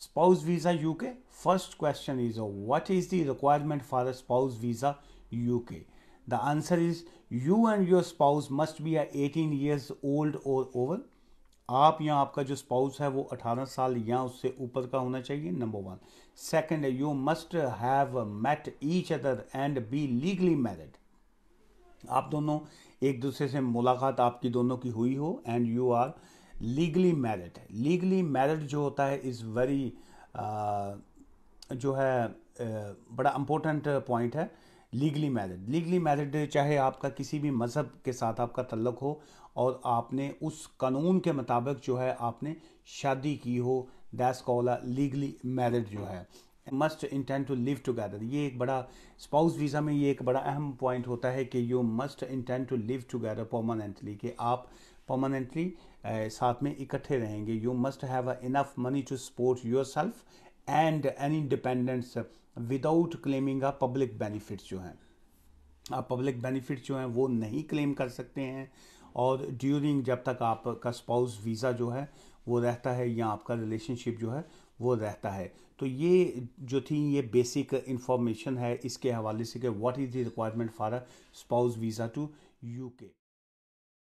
spouse visa UK? First question is what is the requirement for a spouse visa UK? The answer is you and your spouse must be 18 years old or over. आप या आपका जो spouse है वो 18 साल या उससे ऊपर का होना चाहिए number one second you must have met each other and be legally married आप दोनों एक दूसरे से मुलाकात आपकी दोनों की हुई हो and you are legally married legally married जो होता है इज़ वेरी जो है बड़ा इम्पोर्टेंट पॉइंट है लीगली मैरिड लीगली मैरिड चाहे आपका किसी भी मज़हब के साथ आपका तल्लक हो और आपने उस कानून के मुताबिक जो है आपने शादी की हो दैस कॉल लीगली मैरिड जो है must intent to live together ये एक बड़ा स्पाउस वीज़ा में ये एक बड़ा अहम पॉइंट होता है कि you must intent to live together permanently कि आप परमानेंटली साथ में इकट्ठे रहेंगे you must have enough money to support yourself and an independence without claiming a public benefits जो हैं आप पब्लिक बेनिफिट जो हैं वो नहीं क्लेम कर सकते हैं और ड्यूरिंग जब तक आपका स्पाउस वीज़ा जो है वो रहता है या आपका रिलेशनशिप जो है वो रहता है तो ये जो थी ये बेसिक इंफॉर्मेशन है इसके हवाले से कि what is the requirement for a spouse visa to UK